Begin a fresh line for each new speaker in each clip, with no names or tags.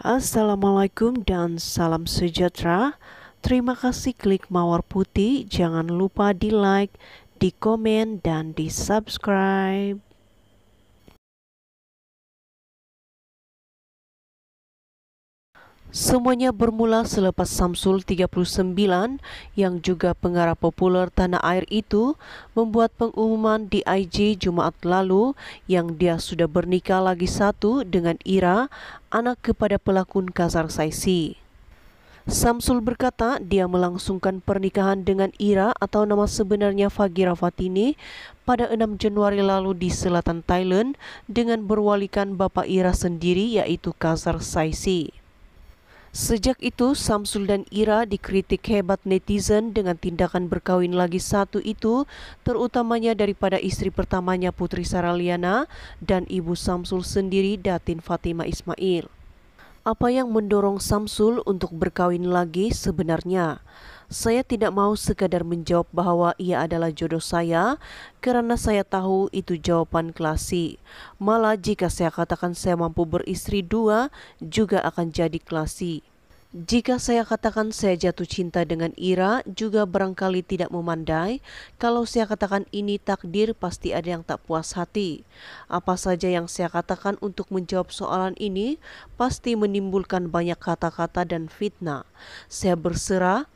Assalamualaikum dan salam sejahtera. Terima kasih klik mawar putih. Jangan lupa di like, di komen, dan di subscribe. Semuanya bermula selepas Samsul 39 yang juga pengarah populer tanah air itu membuat pengumuman di IG Jumat lalu yang dia sudah bernikah lagi satu dengan Ira, anak kepada pelakon Kazar Saisi. Samsul berkata dia melangsungkan pernikahan dengan Ira atau nama sebenarnya Fagira Fatini pada 6 Januari lalu di selatan Thailand dengan berwalikan bapak Ira sendiri yaitu Kazar Saisi. Sejak itu, Samsul dan Ira dikritik hebat netizen dengan tindakan berkawin lagi satu itu, terutamanya daripada istri pertamanya Putri Saraliana dan ibu Samsul sendiri Datin Fatima Ismail. Apa yang mendorong Samsul untuk berkawin lagi sebenarnya? Saya tidak mau sekadar menjawab bahwa ia adalah jodoh saya karena saya tahu itu jawaban klasik. Malah jika saya katakan saya mampu beristri dua juga akan jadi klasik. Jika saya katakan saya jatuh cinta dengan Ira, juga barangkali tidak memandai. Kalau saya katakan ini takdir, pasti ada yang tak puas hati. Apa saja yang saya katakan untuk menjawab soalan ini pasti menimbulkan banyak kata-kata dan fitnah. Saya berserah,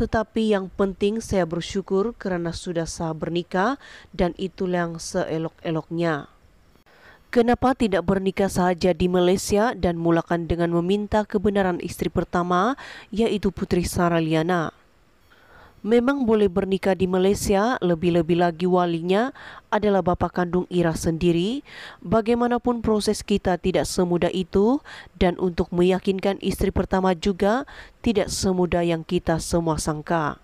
tetapi yang penting saya bersyukur karena sudah sah bernikah, dan itulah yang seelok-eloknya. Kenapa tidak bernikah saja di Malaysia dan mulakan dengan meminta kebenaran istri pertama, yaitu Putri Sarah Liana? Memang boleh bernikah di Malaysia, lebih-lebih lagi walinya adalah bapak kandung Ira sendiri. Bagaimanapun proses kita tidak semudah itu dan untuk meyakinkan istri pertama juga tidak semudah yang kita semua sangka.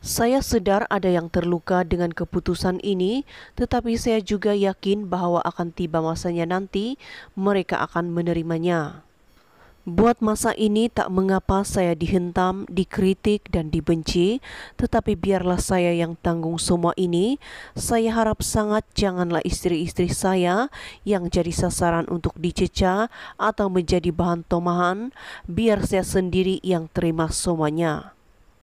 Saya sedar ada yang terluka dengan keputusan ini, tetapi saya juga yakin bahwa akan tiba masanya nanti mereka akan menerimanya. Buat masa ini tak mengapa saya dihentam, dikritik, dan dibenci, tetapi biarlah saya yang tanggung semua ini. Saya harap sangat janganlah istri-istri saya yang jadi sasaran untuk diceca atau menjadi bahan tomahan, biar saya sendiri yang terima semuanya.